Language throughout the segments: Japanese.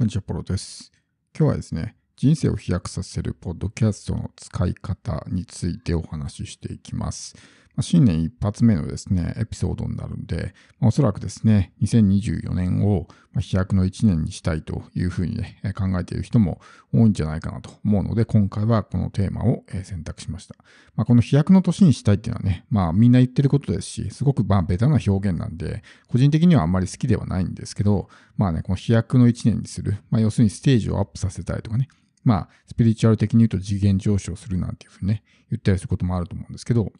こんにちは、ポロです。今日はですね、人生を飛躍させるポッドキャストの使い方についてお話ししていきます。新年一発目のですね、エピソードになるんで、まおそらくですね、2024年を飛躍の1年にしたいというふうにね、考えている人も多いんじゃないかなと思うので、今回はこのテーマを選択しました。まあ、この飛躍の年にしたいっていうのはね、まあみんな言ってることですし、すごくまあベタな表現なんで、個人的にはあんまり好きではないんですけど、まあね、この飛躍の1年にする、まあ要するにステージをアップさせたいとかね、まあスピリチュアル的に言うと次元上昇するなんていうふうにね、言ったりすることもあると思うんですけど、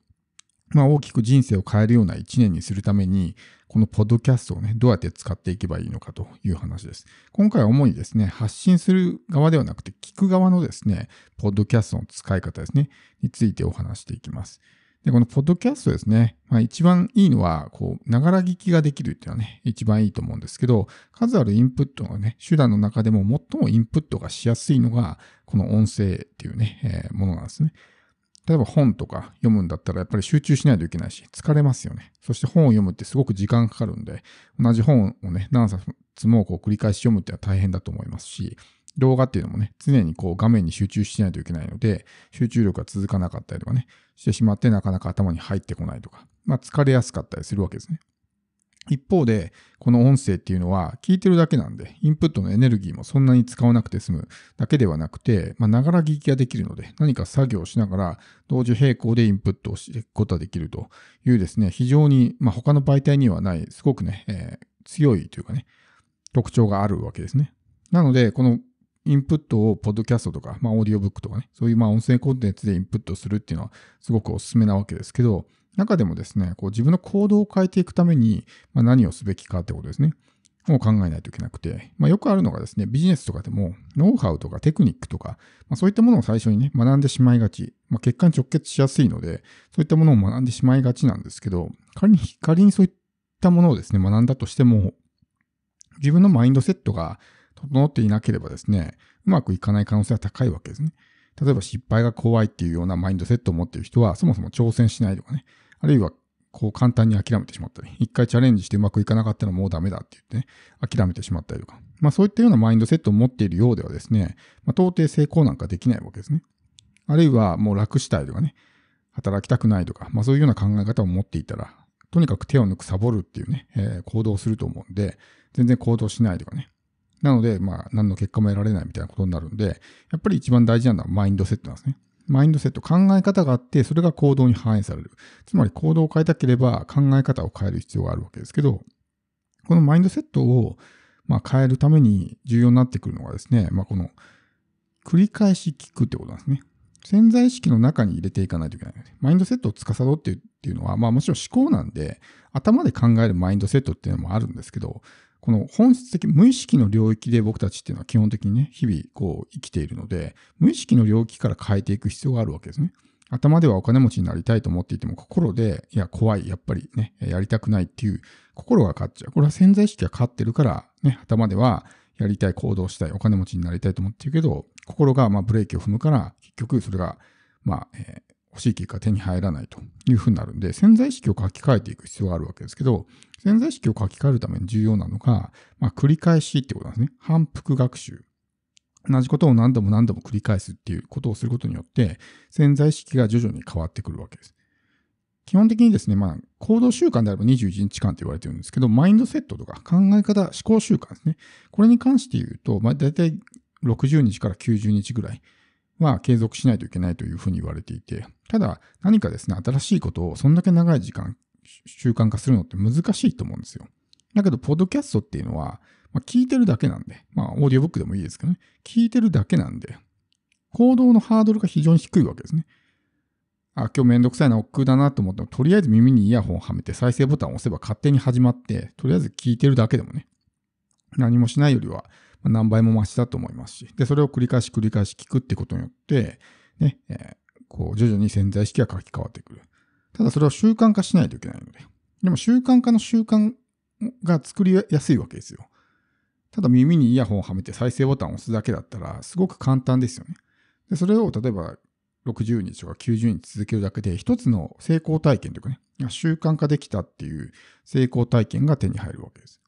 まあ、大きく人生を変えるような一年にするために、このポッドキャストをね、どうやって使っていけばいいのかという話です。今回は主にですね、発信する側ではなくて、聞く側のですね、ポッドキャストの使い方ですね、についてお話していきます。で、このポッドキャストですね、まあ、一番いいのは、こう、ながら聞きができるっていうのはね、一番いいと思うんですけど、数あるインプットのね、手段の中でも最もインプットがしやすいのが、この音声っていうね、えー、ものなんですね。例えば本とか読むんだったらやっぱり集中しないといけないし、疲れますよね。そして本を読むってすごく時間かかるんで、同じ本をね、何冊もこう繰り返し読むってのは大変だと思いますし、動画っていうのもね、常にこう画面に集中しないといけないので、集中力が続かなかったりとかね、してしまってなかなか頭に入ってこないとか、まあ疲れやすかったりするわけですね。一方で、この音声っていうのは聞いてるだけなんで、インプットのエネルギーもそんなに使わなくて済むだけではなくて、まあ、ながら聞きができるので、何か作業しながら同時並行でインプットをしていくことができるというですね、非常に、まあ、他の媒体にはない、すごくね、えー、強いというかね、特徴があるわけですね。なので、このインプットをポッドキャストとか、まあ、オーディオブックとかね、そういうまあ音声コンテンツでインプットするっていうのはすごくおすすめなわけですけど、中でもですね、こう自分の行動を変えていくために、まあ、何をすべきかってことですね。を考えないといけなくて、まあ、よくあるのがですね、ビジネスとかでも、ノウハウとかテクニックとか、まあ、そういったものを最初にね、学んでしまいがち、まあ、結果に直結しやすいので、そういったものを学んでしまいがちなんですけど、仮に、仮にそういったものをですね、学んだとしても、自分のマインドセットが整っていなければですね、うまくいかない可能性は高いわけですね。例えば失敗が怖いっていうようなマインドセットを持っている人は、そもそも挑戦しないとかね、あるいはこう簡単に諦めてしまったり、一回チャレンジしてうまくいかなかったらもうダメだって言ってね、諦めてしまったりとか、まあそういったようなマインドセットを持っているようではですね、まあ到底成功なんかできないわけですね。あるいはもう楽したいとかね、働きたくないとか、まあそういうような考え方を持っていたら、とにかく手を抜くサボるっていうね、えー、行動をすると思うんで、全然行動しないとかね、なので、まあ、何の結果も得られないみたいなことになるんで、やっぱり一番大事なのはマインドセットなんですね。マインドセット、考え方があって、それが行動に反映される。つまり行動を変えたければ考え方を変える必要があるわけですけど、このマインドセットをま変えるために重要になってくるのがですね、まあ、この繰り返し聞くってことなんですね。潜在意識の中に入れていかないといけない。マインドセットを司ってるっていうのは、まあもちろん思考なんで、頭で考えるマインドセットっていうのもあるんですけど、この本質的、無意識の領域で僕たちっていうのは基本的にね、日々こう生きているので、無意識の領域から変えていく必要があるわけですね。頭ではお金持ちになりたいと思っていても、心で、いや、怖い、やっぱりね、やりたくないっていう心が勝っちゃう。これは潜在意識が勝ってるから、ね、頭ではやりたい、行動したい、お金持ちになりたいと思ってるけど、心がまあブレーキを踏むから、結局それが、まあ、え欲しい結果手に入らないというふうになるんで、潜在意識を書き換えていく必要があるわけですけど、潜在意識を書き換えるために重要なのが、まあ、繰り返しってことなんですね。反復学習。同じことを何度も何度も繰り返すっていうことをすることによって、潜在意識が徐々に変わってくるわけです。基本的にですね、まあ、行動習慣であれば21日間と言われてるんですけど、マインドセットとか考え方、思考習慣ですね。これに関して言うと、まあ、大体60日から90日ぐらい。は継続しないといけないというふうに言われていて、ただ何かですね、新しいことをそんだけ長い時間習慣化するのって難しいと思うんですよ。だけど、ポッドキャストっていうのは、まあ、聞いてるだけなんで、まあ、オーディオブックでもいいですけどね、聞いてるだけなんで、行動のハードルが非常に低いわけですね。あ、今日めんどくさいな、億劫だなと思ったら、とりあえず耳にイヤホンをはめて再生ボタンを押せば勝手に始まって、とりあえず聞いてるだけでもね、何もしないよりは、何倍もマシだと思いますし、で、それを繰り返し繰り返し聞くってことによって、ね、えー、こう、徐々に潜在意識が書き換わってくる。ただそれを習慣化しないといけないので。でも習慣化の習慣が作りやすいわけですよ。ただ耳にイヤホンをはめて再生ボタンを押すだけだったら、すごく簡単ですよね。で、それを例えば60日とか90日続けるだけで、一つの成功体験というかね、習慣化できたっていう成功体験が手に入るわけです。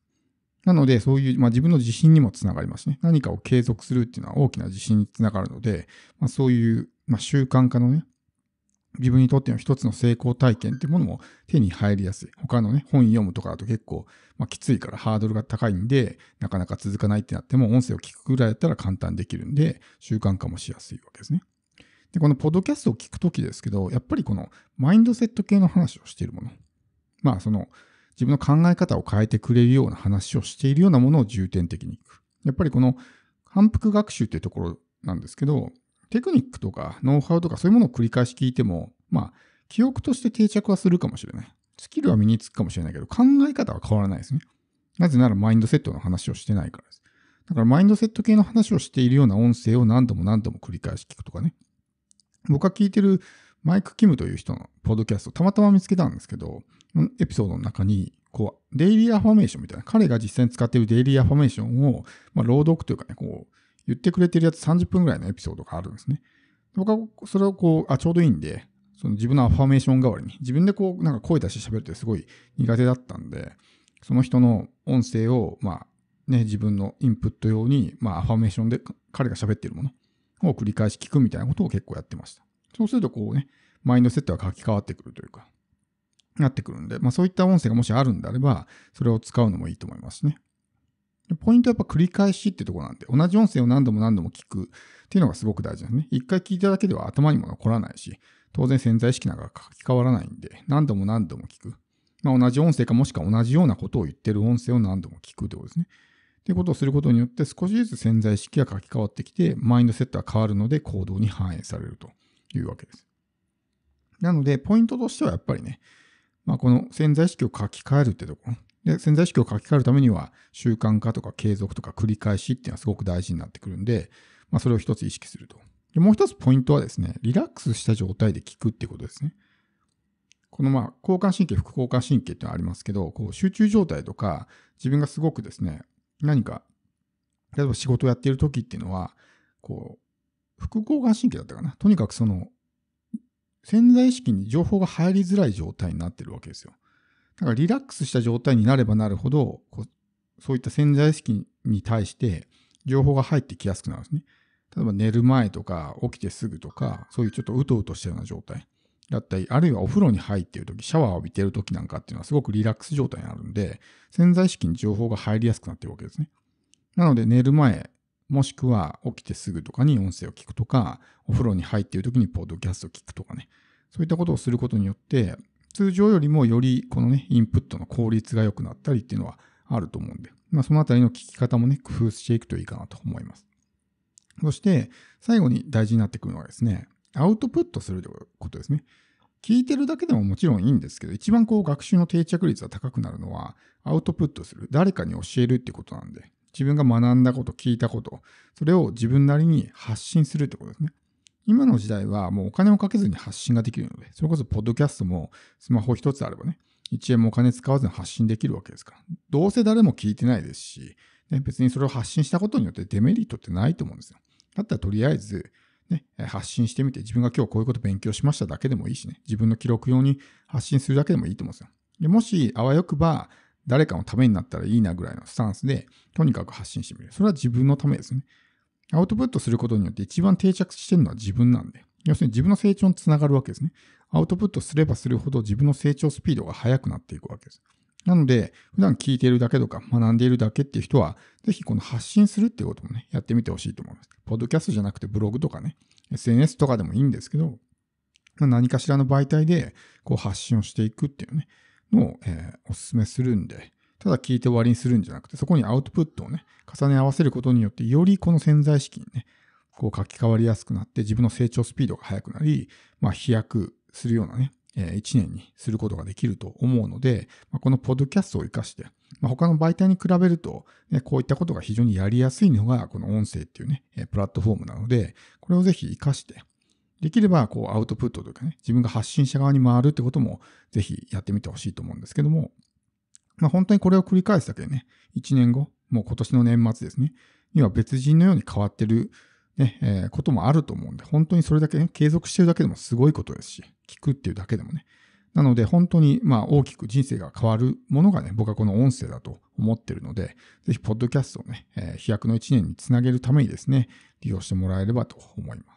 なので、そういう、まあ、自分の自信にもつながりますね。何かを継続するっていうのは大きな自信につながるので、まあ、そういう、まあ、習慣化のね、自分にとっての一つの成功体験っていうものも手に入りやすい。他のね、本読むとかだと結構、まあ、きついからハードルが高いんで、なかなか続かないってなっても、音声を聞くぐらいだったら簡単できるんで、習慣化もしやすいわけですね。で、このポッドキャストを聞くときですけど、やっぱりこのマインドセット系の話をしているもの。まあ、その、自分の考え方を変えてくれるような話をしているようなものを重点的に行く。やっぱりこの反復学習っていうところなんですけど、テクニックとかノウハウとかそういうものを繰り返し聞いても、まあ、記憶として定着はするかもしれない。スキルは身につくかもしれないけど、考え方は変わらないですね。なぜならマインドセットの話をしてないからです。だからマインドセット系の話をしているような音声を何度も何度も繰り返し聞くとかね。僕が聞いてるマイク・キムという人のポッドキャスト、たまたま見つけたんですけど、エピソードの中に、こう、デイリーアファメーションみたいな、彼が実際に使っているデイリーアファメーションを、まあ、朗読というかね、こう、言ってくれてるやつ30分ぐらいのエピソードがあるんですね。僕はそれをこう、あ、ちょうどいいんで、その自分のアファメーション代わりに、自分でこう、なんか声出して喋るってすごい苦手だったんで、その人の音声を、まあ、ね、自分のインプット用に、まあ、アファメーションで彼が喋ってるものを繰り返し聞くみたいなことを結構やってました。そうするとこうね、マインドセットが書き換わってくるというか、なってくるんで、まあ、そういった音声がもしあるんであれば、それを使うのもいいと思いますね。ポイントはやっぱ繰り返しってとこなんで、同じ音声を何度も何度も聞くっていうのがすごく大事ですね。一回聞いただけでは頭にも残らないし、当然潜在意識なんか書き換わらないんで、何度も何度も聞く。まあ、同じ音声かもしくは同じようなことを言ってる音声を何度も聞くってことですね。っていうことをすることによって少しずつ潜在意識が書き換わってきて、マインドセットは変わるので行動に反映されるというわけです。なので、ポイントとしてはやっぱりね、まあ、この潜在意識を書き換えるってところ。で、潜在意識を書き換えるためには、習慣化とか継続とか繰り返しっていうのはすごく大事になってくるんで、まあ、それを一つ意識すると。で、もう一つポイントはですね、リラックスした状態で聞くっていうことですね。このまあ、交感神経、副交感神経ってのはありますけど、こう集中状態とか、自分がすごくですね、何か、例えば仕事をやっている時っていうのは、こう、副交感神経だったかな。とにかくその、潜在意識に情報が入りづらい状態になってるわけですよ。だからリラックスした状態になればなるほど、こうそういった潜在意識に対して情報が入ってきやすくなるんですね。例えば寝る前とか起きてすぐとか、そういうちょっとうとうとしたような状態だったり、あるいはお風呂に入っている時、シャワーを浴びている時なんかっていうのはすごくリラックス状態になるんで、潜在意識に情報が入りやすくなっているわけですね。なので寝る前もしくは起きてすぐとかに音声を聞くとか、お風呂に入っている時にポッドキャストを聞くとかね、そういったことをすることによって、通常よりもよりこのね、インプットの効率が良くなったりっていうのはあると思うんで、まあ、そのあたりの聞き方もね、工夫していくといいかなと思います。そして、最後に大事になってくるのはですね、アウトプットするということですね。聞いてるだけでももちろんいいんですけど、一番こう学習の定着率が高くなるのは、アウトプットする。誰かに教えるってことなんで。自分が学んだこと、聞いたこと、それを自分なりに発信するってことですね。今の時代はもうお金をかけずに発信ができるので、それこそポッドキャストもスマホ一つあればね、1円もお金使わずに発信できるわけですから。どうせ誰も聞いてないですし、ね、別にそれを発信したことによってデメリットってないと思うんですよ。だったらとりあえず、ね、発信してみて、自分が今日こういうこと勉強しましただけでもいいしね、自分の記録用に発信するだけでもいいと思うんですよ。でもし、あわよくば、誰かのためになったらいいなぐらいのスタンスで、とにかく発信してみる。それは自分のためですね。アウトプットすることによって一番定着してるのは自分なんで。要するに自分の成長につながるわけですね。アウトプットすればするほど自分の成長スピードが速くなっていくわけです。なので、普段聞いているだけとか学んでいるだけっていう人は、ぜひこの発信するっていうこともね、やってみてほしいと思います。ポッドキャストじゃなくてブログとかね、SNS とかでもいいんですけど、何かしらの媒体でこう発信をしていくっていうね、のを、えー、おすすめするんで、ただ聞いて終わりにするんじゃなくて、そこにアウトプットをね、重ね合わせることによって、よりこの潜在意識にね、こう書き換わりやすくなって、自分の成長スピードが速くなり、まあ、飛躍するようなね、えー、1年にすることができると思うので、まあ、このポッドキャストを活かして、まあ、他の媒体に比べると、ね、こういったことが非常にやりやすいのが、この音声っていうね、プラットフォームなので、これをぜひ活かして、できればこうアウトプットというかね、自分が発信者側に回るってこともぜひやってみてほしいと思うんですけども、まあ、本当にこれを繰り返すだけでね、1年後、もう今年の年末ですね、には別人のように変わってるね、えー、こともあると思うんで、本当にそれだけね、継続してるだけでもすごいことですし、聞くっていうだけでもね。なので、本当に、まあ、大きく人生が変わるものがね、僕はこの音声だと思ってるので、ぜひ、ポッドキャストをね、えー、飛躍の一年につなげるためにですね、利用してもらえればと思います。